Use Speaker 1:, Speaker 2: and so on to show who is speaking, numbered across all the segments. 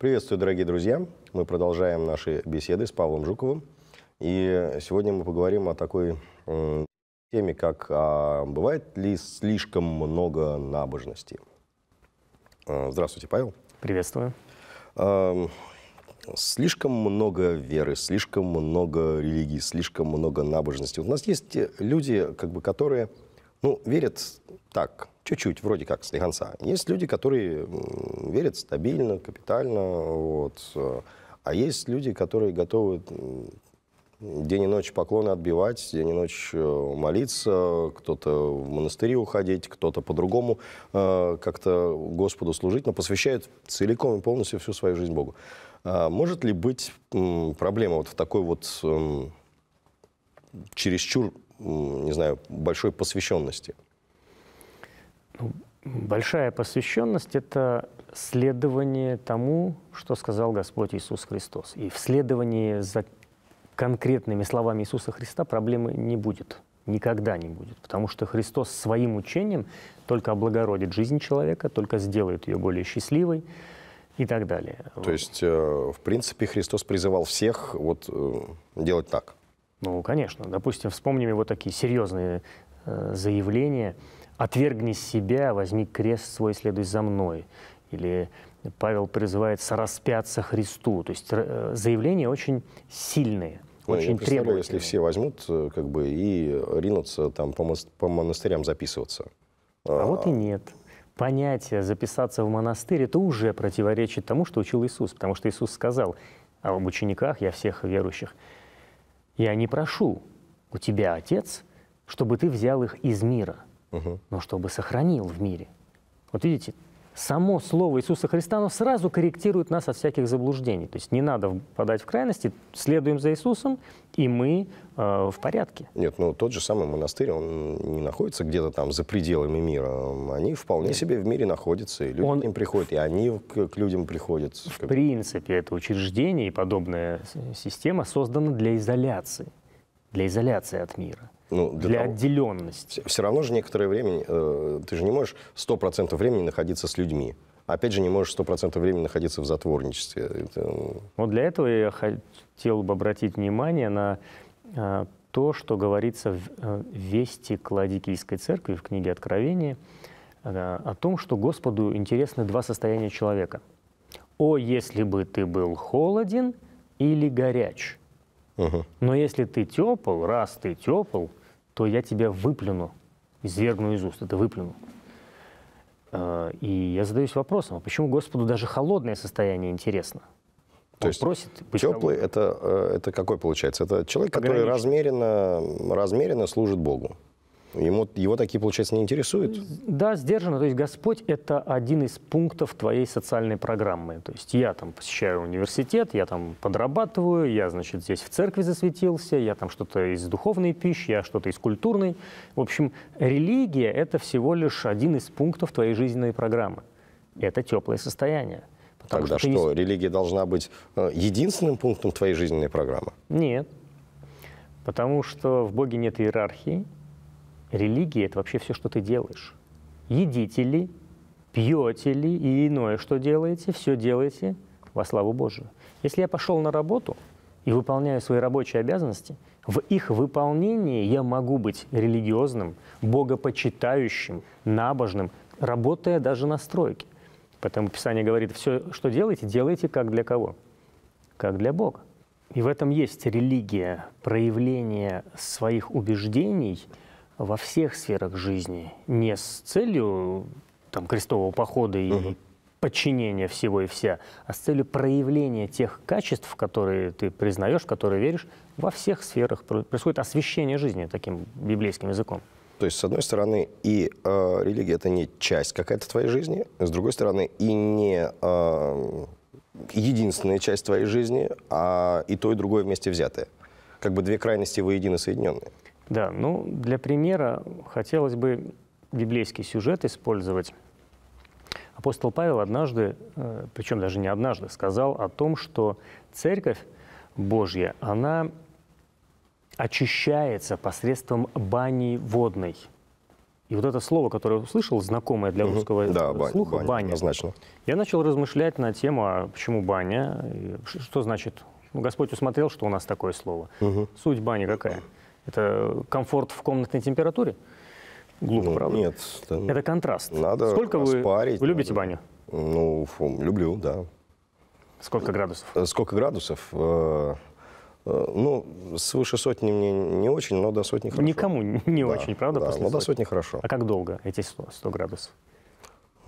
Speaker 1: Приветствую, дорогие друзья. Мы продолжаем наши беседы с Павлом Жуковым. И сегодня мы поговорим о такой теме, как а бывает ли слишком много набожности. А, здравствуйте, Павел. Приветствую. А, слишком много веры, слишком много религии, слишком много набожности. У нас есть люди, как бы, которые ну, верят так, чуть-чуть, вроде как, с конца. Есть люди, которые верят стабильно, капитально, вот. А есть люди, которые готовы день и ночь поклоны отбивать, день и ночь э, молиться, кто-то в монастыри уходить, кто-то по-другому э, как-то Господу служить, но посвящает целиком и полностью всю свою жизнь Богу. А может ли быть проблема вот в такой вот м, эм, чересчур не знаю, большой посвященности?
Speaker 2: Ну, большая посвященность – это следование тому, что сказал Господь Иисус Христос. И в следовании за конкретными словами Иисуса Христа проблемы не будет. Никогда не будет. Потому что Христос своим учением только облагородит жизнь человека, только сделает ее более счастливой и так далее. То есть, э, в принципе, Христос призывал всех вот э, делать так? Ну, конечно. Допустим, вспомним вот такие серьезные э, заявления. «Отвергни себя, возьми крест свой, следуй за мной». Или Павел призывает «распяться Христу». То есть э, заявления очень сильные. очень я представляю,
Speaker 1: если все возьмут э, как бы, и ринутся там, по, по монастырям записываться.
Speaker 2: А, а вот и нет понятие записаться в монастырь, это уже противоречит тому, что учил Иисус, потому что Иисус сказал об учениках, я всех верующих, я не прошу у тебя, Отец, чтобы ты взял их из мира, угу. но чтобы сохранил в мире. Вот видите, само слово Иисуса Христа, оно сразу корректирует нас от всяких заблуждений. То есть не надо впадать в крайности, следуем за Иисусом, и мы э, в порядке. Нет, ну тот же самый монастырь,
Speaker 1: он не находится где-то там за пределами мира. Они вполне Нет. себе в мире находятся, и люди
Speaker 2: он... к ним приходят, и они к, к людям приходят. В как... принципе, это учреждение и подобная система создана для изоляции, для изоляции от мира. Ну, для, для того,
Speaker 1: отделенности. Все равно же некоторое время, э, ты же не можешь 100% времени находиться с людьми. Опять же, не можешь 100% времени находиться в затворничестве. Это...
Speaker 2: Вот для этого я хотел бы обратить внимание на э, то, что говорится в э, Вести Кладикийской церкви в книге Откровения, э, о том, что Господу интересны два состояния человека. «О, если бы ты был холоден или горяч!» Но если ты тепл, раз ты тепл, то я тебя выплюну, извергну из уст, это выплюну. Э, и я задаюсь вопросом, а почему Господу даже холодное состояние интересно? То Он есть просит, теплый это, э, это какой получается? Это человек, который
Speaker 1: размеренно, размеренно служит Богу. Ему, его такие, получается, не интересуют?
Speaker 2: Да, сдержанно. То есть Господь – это один из пунктов твоей социальной программы. То есть я там посещаю университет, я там подрабатываю, я, значит, здесь в церкви засветился, я там что-то из духовной пищи, я что-то из культурной. В общем, религия – это всего лишь один из пунктов твоей жизненной программы. Это теплое состояние.
Speaker 1: Потому Тогда что, что не... религия должна быть э, единственным пунктом твоей жизненной программы?
Speaker 2: Нет. Потому что в Боге нет иерархии, Религия — это вообще все, что ты делаешь. Едите ли, пьете ли и иное, что делаете, все делаете во славу Божию. Если я пошел на работу и выполняю свои рабочие обязанности, в их выполнении я могу быть религиозным, богопочитающим, набожным, работая даже на стройке. Поэтому Писание говорит, все, что делаете, делайте как для кого? Как для Бога. И в этом есть религия, проявление своих убеждений – во всех сферах жизни, не с целью там, крестового похода и угу. подчинения всего и вся, а с целью проявления тех качеств, которые ты признаешь, которые веришь, во всех сферах происходит освещение жизни таким библейским языком.
Speaker 1: То есть, с одной стороны, и э, религия это не часть какая-то твоей жизни, с другой стороны, и не э, единственная часть твоей жизни, а и то, и другое вместе взятое. Как бы две крайности воедино соединенные.
Speaker 2: Да, ну для примера хотелось бы библейский сюжет использовать. Апостол Павел однажды, э, причем даже не однажды, сказал о том, что церковь Божья, она очищается посредством бани водной. И вот это слово, которое я услышал, знакомое для русского да, слуха, баня, баня. Однозначно. Я начал размышлять на тему, а почему баня, что значит. Господь усмотрел, что у нас такое слово. Угу. Суть бани какая? Это комфорт в комнатной температуре? Глупо, ну, правда? Нет. Там это контраст. Надо Сколько вы, вы любите надо. баню?
Speaker 1: Ну, фу, люблю, да. Сколько градусов? Э, сколько градусов? Э, э, ну, свыше сотни мне не очень, но до сотни хорошо. Никому не да, очень, правда? Да, после но сотни. до сотни хорошо. А как долго эти 100, 100 градусов?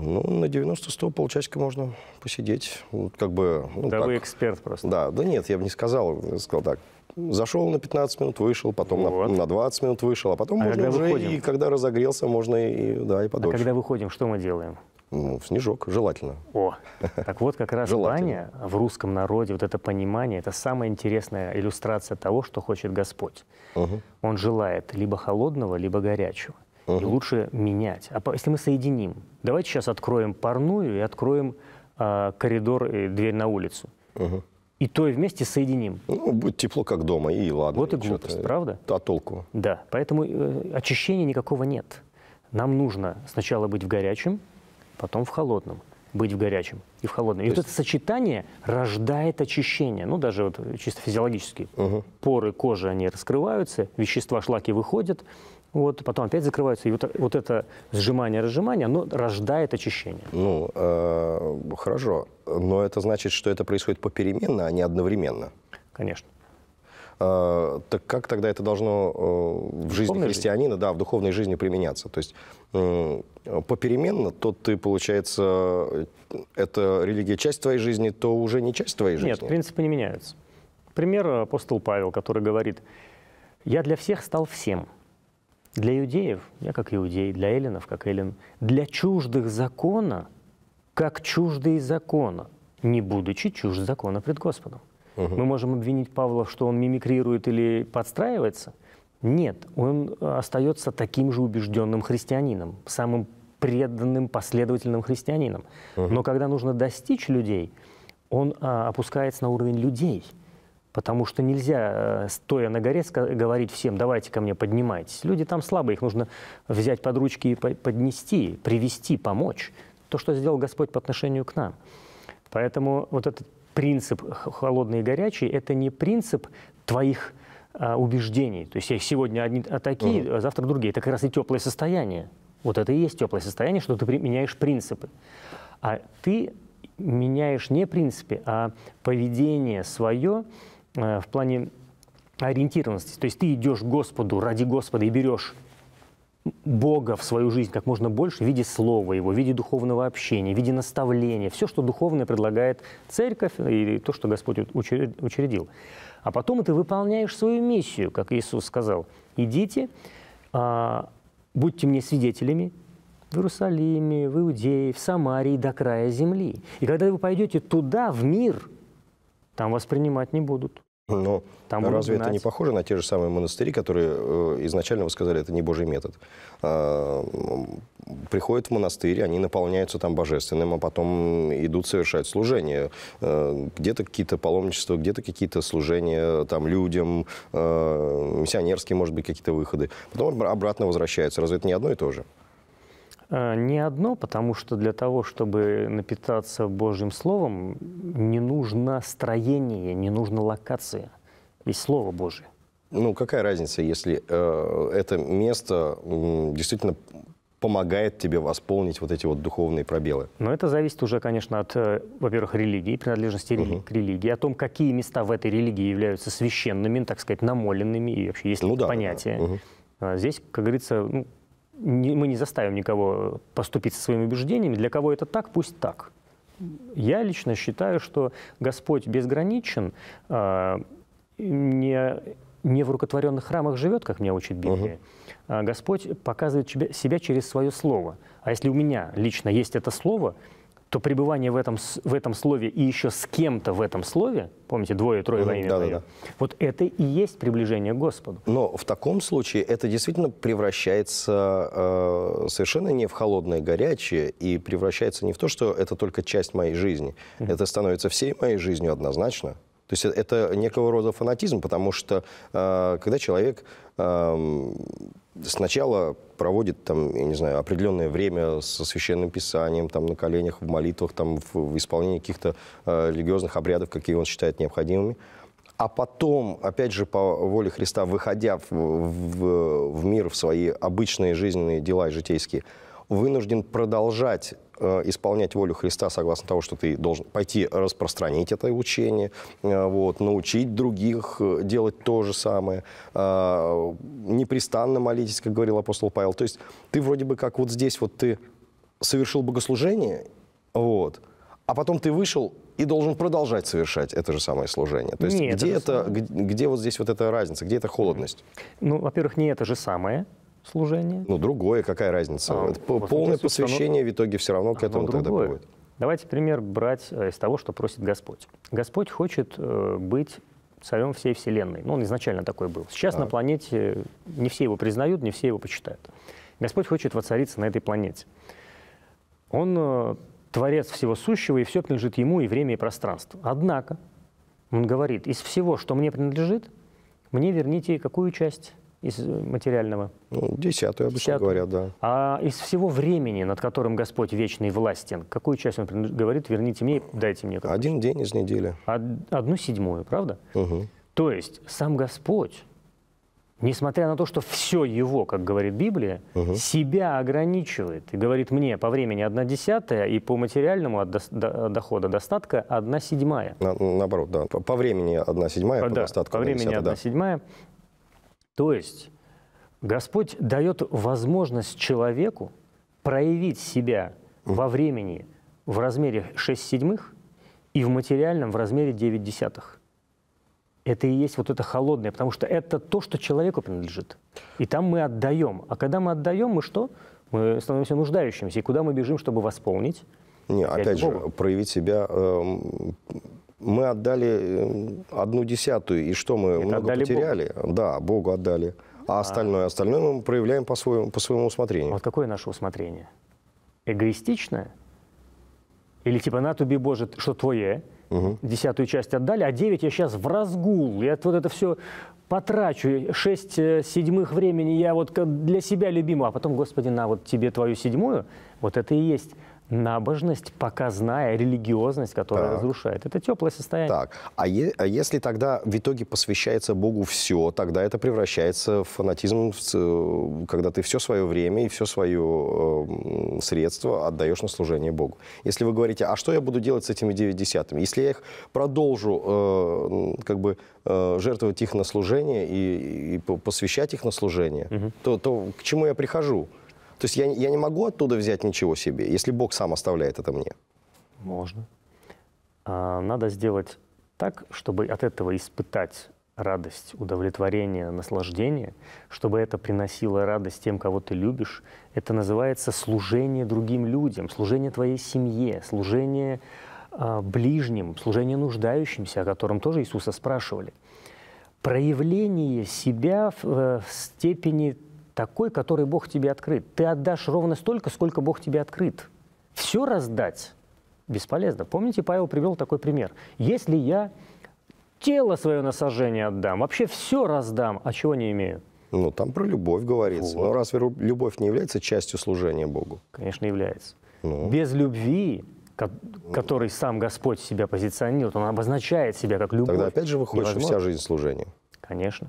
Speaker 1: Ну, на 90-100 полчасика можно посидеть. Вот как бы, ну, да так. вы
Speaker 2: эксперт просто.
Speaker 1: Да, да нет, я бы не сказал. Я сказал так, зашел на 15 минут, вышел, потом вот. на, на 20 минут вышел, а потом а можно уже, выходим? и
Speaker 2: когда разогрелся, можно и, да, и а подольше. А когда выходим, что мы делаем? Ну, снежок, желательно. О, так вот как раз желание в русском народе, вот это понимание, это самая интересная иллюстрация того, что хочет Господь. Угу. Он желает либо холодного, либо горячего угу. и лучше менять. А если мы соединим, давайте сейчас откроем парную и откроем э, коридор и дверь на улицу. Угу. И то и вместе соединим.
Speaker 1: Ну, будет тепло, как дома, и ладно. Вот и глупость, правда? Да, толку.
Speaker 2: Да, поэтому э, очищения никакого нет. Нам нужно сначала быть в горячем, потом в холодном быть в горячем и в холодном. То и есть... вот это сочетание рождает очищение. Ну, даже вот чисто физиологически. Угу. Поры кожи, они раскрываются, вещества, шлаки выходят, вот, потом опять закрываются. И вот, вот это сжимание-разжимание, оно рождает очищение. Ну,
Speaker 1: э, хорошо. Но это значит, что это происходит попеременно, а не одновременно. Конечно. Э, так как тогда это должно э, в жизни христианина, жизни. да, в духовной жизни применяться? То есть э, попеременно, то ты, получается,
Speaker 2: это религия часть твоей жизни, то уже не часть твоей жизни? Нет, принципы не меняются. Пример э, апостол Павел, который говорит, «Я для всех стал всем» Для иудеев, я как иудей, для эллинов, как эллин, для чуждых закона, как чуждые закона, не будучи чужд закона пред Господом. Угу. Мы можем обвинить Павла, что он мимикрирует или подстраивается. Нет, он остается таким же убежденным христианином, самым преданным, последовательным христианином. Угу. Но когда нужно достичь людей, он а, опускается на уровень людей – Потому что нельзя, э, стоя на горе, говорить всем, давайте ко мне, поднимайтесь. Люди там слабые, их нужно взять под ручки и поднести, привести, помочь. То, что сделал Господь по отношению к нам. Поэтому вот этот принцип холодный и горячий – это не принцип твоих а, убеждений. То есть я сегодня одни а такие, угу. а завтра другие. Это как раз и теплое состояние. Вот это и есть теплое состояние, что ты меняешь принципы. А ты меняешь не принципы, а поведение свое – Э, в плане ориентированности. То есть ты идешь к Господу ради Господа и берешь Бога в свою жизнь как можно больше в виде слова Его, в виде духовного общения, в виде наставления, все, что духовное предлагает церковь и то, что Господь учредил. А потом ты выполняешь свою миссию, как Иисус сказал. «Идите, а, будьте мне свидетелями в Иерусалиме, в Иудее, в Самарии, до края земли. И когда вы пойдете туда, в мир – там воспринимать не будут. Но там разве это не
Speaker 1: похоже на те же самые монастыри, которые э, изначально вы сказали, это не Божий метод? А, приходят в монастырь, они наполняются там божественным, а потом идут совершать служение. Э, где-то какие-то паломничества, где-то какие-то служения там людям, э, миссионерские, может быть, какие-то выходы. Потом обратно возвращаются. Разве это не одно и то же?
Speaker 2: Э, не одно, потому что для того, чтобы напитаться Божьим Словом, не нужно строение, не нужна локация. Есть Слово Божие.
Speaker 1: Ну, какая разница, если э, это место э, действительно помогает тебе восполнить вот эти вот духовные пробелы?
Speaker 2: Но это зависит уже, конечно, от, э, во-первых, религии, принадлежности религии, угу. к религии, о том, какие места в этой религии являются священными, так сказать, намоленными, и вообще есть ну, да, понятие. Да. Угу. Здесь, как говорится, ну, не, мы не заставим никого поступить со своими убеждениями. Для кого это так, пусть так. Я лично считаю, что Господь безграничен, э, не, не в рукотворенных храмах живет, как меня учит Библия. Угу. Господь показывает себя через свое слово. А если у меня лично есть это слово, то пребывание в этом, в этом слове и еще с кем-то в этом слове, помните, двое-трое во имя да, твое, да, да. вот это и есть приближение к Господу. Но в таком случае это действительно
Speaker 1: превращается э, совершенно не в холодное горячее и превращается не в то, что это только часть моей жизни. Mm-hmm. Это становится всей моей жизнью однозначно. То есть это некого рода фанатизм, потому что э, когда человек сначала проводит там, я не знаю, определенное время со священным писанием, там на коленях, в молитвах, там в исполнении каких-то э, религиозных обрядов, какие он считает необходимыми. А потом, опять же, по воле Христа, выходя в, в, в мир, в свои обычные жизненные дела и житейские, вынужден продолжать Э, исполнять волю Христа согласно того, что ты должен пойти распространить это учение, э, вот, научить других э, делать то же самое, непрестанно молитесь, как говорил апостол Павел. То есть ты вроде бы как вот здесь вот ты совершил богослужение, вот, а потом ты вышел и должен продолжать совершать это же самое служение. То есть не где, это, это, где вот здесь вот эта разница, где эта холодность? Ну, во-первых, не это же самое,
Speaker 2: служение.
Speaker 1: Ну, другое, какая разница? А, Полное ну, посвящение оно, в итоге все равно к а, этому другое. тогда будет.
Speaker 2: Давайте пример брать э, из того, что просит Господь. Господь хочет э, быть царем всей Вселенной. Ну, он изначально такой был. Сейчас так. на планете не все его признают, не все его почитают. Господь хочет воцариться на этой планете. Он э, творец всего сущего, и все принадлежит ему, и время, и пространство. Однако, он говорит, из всего, что мне принадлежит, мне верните какую часть? из э, материального? Ну, десятую обычно десятую. говорят, да. А из всего времени, над которым Господь вечный властен, какую часть Он говорит, верните мне, дайте мне? Какую-то? Один день из недели. Од одну седьмую, правда? Угу. То есть сам Господь, несмотря на то, что все его, как говорит Библия, угу. себя ограничивает и говорит мне по времени одна десятая и по материальному от до, до, дохода достатка одна седьмая. На, наоборот, да, по, времени одна седьмая, по, по да, достатку по времени одна седьмая. То есть Господь дает возможность человеку проявить себя во времени в размере 6 седьмых и в материальном в размере 9 десятых. Это и есть вот это холодное, потому что это то, что человеку принадлежит. И там мы отдаем. А когда мы отдаем, мы что? Мы становимся нуждающимся. И куда мы бежим, чтобы восполнить? Не, опять
Speaker 1: же, Богу. проявить себя эм, мы
Speaker 2: отдали э, одну десятую,
Speaker 1: и что мы Это много потеряли? Богу. Да, Богу отдали. А, а остальное, остальное мы проявляем по
Speaker 2: своему, по своему усмотрению. Вот какое наше усмотрение? Эгоистичное? Или типа на туби Боже, что твое? Угу. Десятую часть отдали, а девять я сейчас в разгул. Я вот это все потрачу. Шесть э, седьмых времени я вот для себя любимого, а потом, Господи, на вот тебе твою седьмую. Вот это и есть набожность, показная религиозность, которая так. разрушает. Это теплое состояние. Так. А, е- а если тогда в
Speaker 1: итоге посвящается Богу все, тогда это превращается в фанатизм, в, э, когда ты все свое время и все свое э, эм, средство отдаешь на служение Богу. Если вы говорите, а что я буду делать с этими девять десятыми? Если я их продолжу э, как бы э, жертвовать их на служение и, и посвящать их на служение, угу. то, то к чему я прихожу? То есть я, я не могу оттуда взять ничего себе, если Бог сам оставляет это мне.
Speaker 2: Можно. А, надо сделать так, чтобы от этого испытать радость, удовлетворение, наслаждение, чтобы это приносило радость тем, кого ты любишь, это называется служение другим людям, служение твоей семье, служение э, ближним, служение нуждающимся, о котором тоже Иисуса спрашивали. Проявление себя в, э, в степени такой, который Бог тебе открыт. Ты отдашь ровно столько, сколько Бог тебе открыт. Все раздать бесполезно. Помните, Павел привел такой пример. Если я тело свое на сожжение отдам, вообще все раздам, а чего не имею?
Speaker 1: Ну, там про любовь говорится. Ну, вот. Но разве
Speaker 2: любовь не является частью служения Богу? Конечно, является. Ну. Без любви, ну. который сам Господь себя позиционирует, он обозначает себя как любовь. Тогда опять же выходит, что вся жизнь служение. Конечно.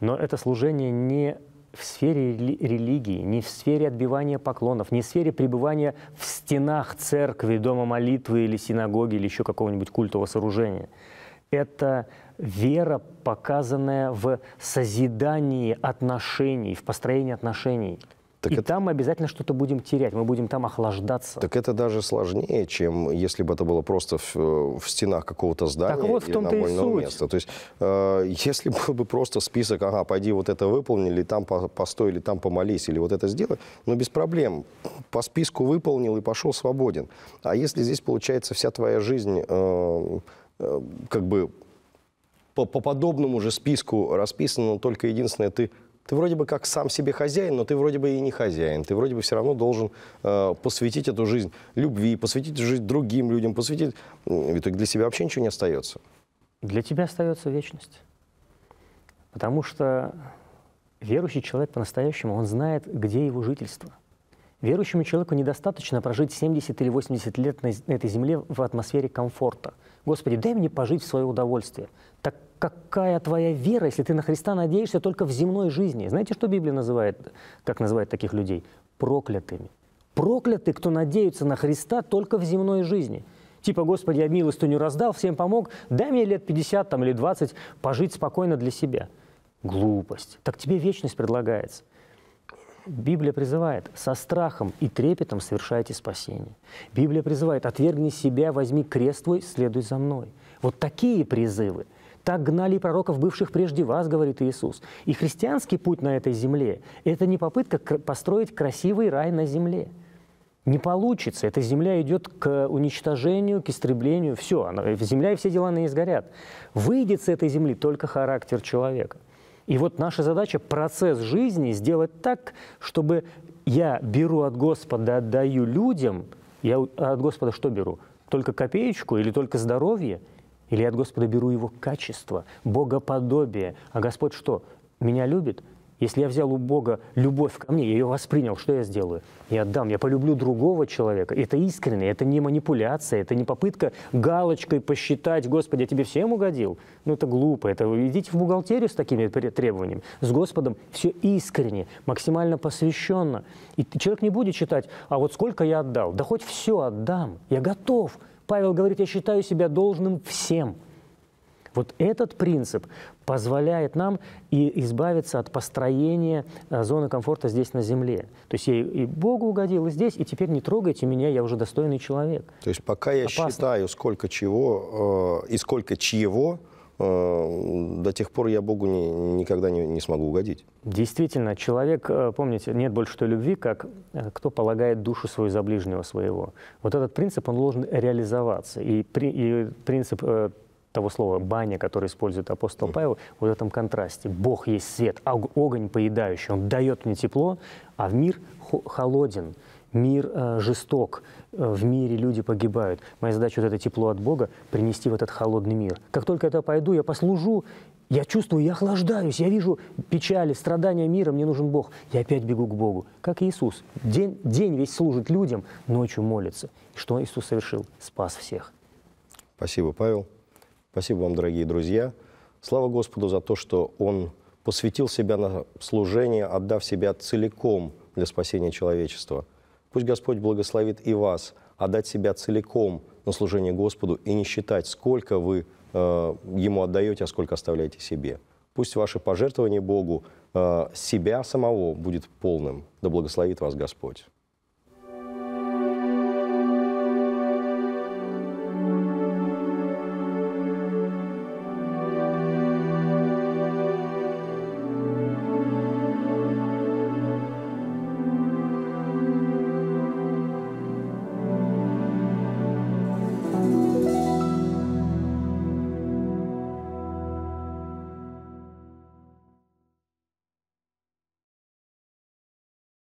Speaker 2: Но это служение не в сфере религии, не в сфере отбивания поклонов, не в сфере пребывания в стенах церкви, дома молитвы или синагоги или еще какого-нибудь культового сооружения. Это вера, показанная в созидании отношений, в построении отношений. Так и это... там мы обязательно что-то будем терять, мы будем там охлаждаться.
Speaker 1: Так это даже сложнее, чем если бы это было просто в, э, в стенах какого-то здания так вот, в том-то и суть. места. То есть, э, если был бы просто список, ага, пойди вот это выполни, или там по, постой, или там помолись, или вот это сделай, ну без проблем. По списку выполнил и пошел свободен. А если здесь получается вся твоя жизнь э, э, как бы по, по подобному же списку расписана, но только единственное, ты ты вроде бы как сам себе хозяин, но ты вроде бы и не хозяин. Ты вроде бы все равно должен э, посвятить эту жизнь любви, посвятить жизнь
Speaker 2: другим людям, посвятить... В итоге для себя вообще ничего не остается. Для тебя остается вечность. Потому что верующий человек по-настоящему, он знает, где его жительство – Верующему человеку недостаточно прожить 70 или 80 лет на этой земле в атмосфере комфорта. Господи, дай мне пожить в свое удовольствие. Так какая твоя вера, если ты на Христа надеешься только в земной жизни? Знаете, что Библия называет, как называет таких людей? Проклятыми. Прокляты, кто надеются на Христа только в земной жизни. Типа, Господи, я милостью не раздал, всем помог, дай мне лет 50 там, или 20 пожить спокойно для себя. Глупость. Так тебе вечность предлагается – Библия призывает, со страхом и трепетом совершайте спасение. Библия призывает, отвергни себя, возьми крест твой, следуй за мной. Вот такие призывы. Так гнали пророков, бывших прежде вас, говорит Иисус. И христианский путь на этой земле – это не попытка построить красивый рай на земле. Не получится. Эта земля идет к уничтожению, к истреблению. Все, она, земля и все дела на ней сгорят. Выйдет с этой земли только характер человека. И вот наша задача – процесс жизни сделать так, чтобы я беру от Господа, отдаю людям, я от Господа что беру? Только копеечку или только здоровье? Или я от Господа беру его качество, богоподобие? А Господь что, меня любит? – если я взял у Бога любовь ко мне, я ее воспринял, что я сделаю? Я отдам, я полюблю другого человека. Это искренне, это не манипуляция, это не попытка галочкой посчитать, Господи, я тебе всем угодил. Ну это глупо, это идите в бухгалтерию с такими требованиями. С Господом все искренне, максимально посвященно. И человек не будет считать, а вот сколько я отдал? Да хоть все отдам, я готов. Павел говорит, я считаю себя должным всем – вот этот принцип позволяет нам и избавиться от построения э, зоны комфорта здесь на земле. То есть я и Богу угодил и здесь, и теперь не трогайте меня, я уже достойный человек. То есть пока
Speaker 1: я Опасно. считаю, сколько чего э, и сколько чьего, э, до
Speaker 2: тех пор я Богу не, никогда не, не
Speaker 1: смогу угодить.
Speaker 2: Действительно, человек, э, помните, нет больше той любви, как кто полагает душу свою за ближнего своего. Вот этот принцип, он должен реализоваться. И, при, и принцип того слова «баня», которое использует апостол Павел, вот в этом контрасте. Бог есть свет, огонь поедающий, он дает мне тепло, а в мир холоден, мир э, жесток, э, в мире люди погибают. Моя задача вот это тепло от Бога принести в этот холодный мир. Как только это пойду, я послужу, я чувствую, я охлаждаюсь, я вижу печали, страдания мира, мне нужен Бог. Я опять бегу к Богу, как Иисус. День, день весь служит людям, ночью молится. Что Иисус совершил? Спас всех.
Speaker 1: Спасибо, Павел. Спасибо вам, дорогие друзья. Слава Господу за то, что Он посвятил себя на служение, отдав себя целиком для спасения человечества. Пусть Господь благословит и вас отдать себя целиком на служение Господу и не считать, сколько вы э, Ему отдаете, а сколько оставляете себе. Пусть ваше пожертвование Богу э, себя самого будет полным. Да благословит вас Господь.